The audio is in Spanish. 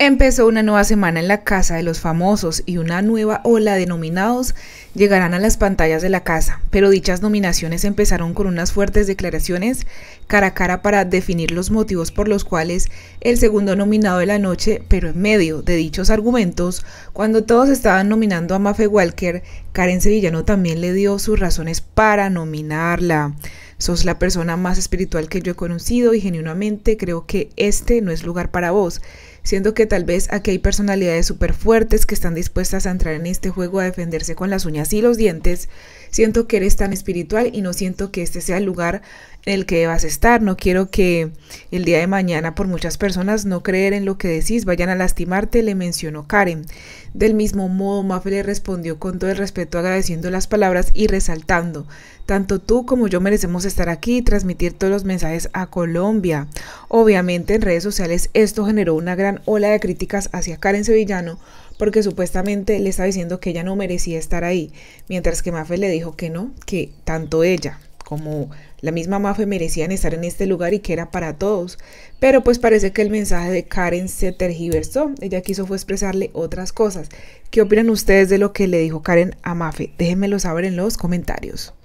Empezó una nueva semana en la casa de los famosos y una nueva ola de nominados llegarán a las pantallas de la casa, pero dichas nominaciones empezaron con unas fuertes declaraciones cara a cara para definir los motivos por los cuales el segundo nominado de la noche, pero en medio de dichos argumentos, cuando todos estaban nominando a Mafe Walker, Karen Sevillano también le dio sus razones para nominarla. Sos la persona más espiritual que yo he conocido y genuinamente creo que este no es lugar para vos. Siento que tal vez aquí hay personalidades súper fuertes que están dispuestas a entrar en este juego a defenderse con las uñas y los dientes. Siento que eres tan espiritual y no siento que este sea el lugar en el que debas estar. No quiero que el día de mañana por muchas personas no creer en lo que decís vayan a lastimarte, le mencionó Karen. Del mismo modo, Mafe le respondió con todo el respeto agradeciendo las palabras y resaltando, tanto tú como yo merecemos estar aquí y transmitir todos los mensajes a Colombia. Obviamente en redes sociales esto generó una gran ola de críticas hacia Karen Sevillano porque supuestamente le está diciendo que ella no merecía estar ahí, mientras que Mafe le dijo que no, que tanto ella como la misma Mafe merecían estar en este lugar y que era para todos. Pero pues parece que el mensaje de Karen se tergiversó. Ella quiso fue expresarle otras cosas. ¿Qué opinan ustedes de lo que le dijo Karen a Mafe? Déjenmelo saber en los comentarios.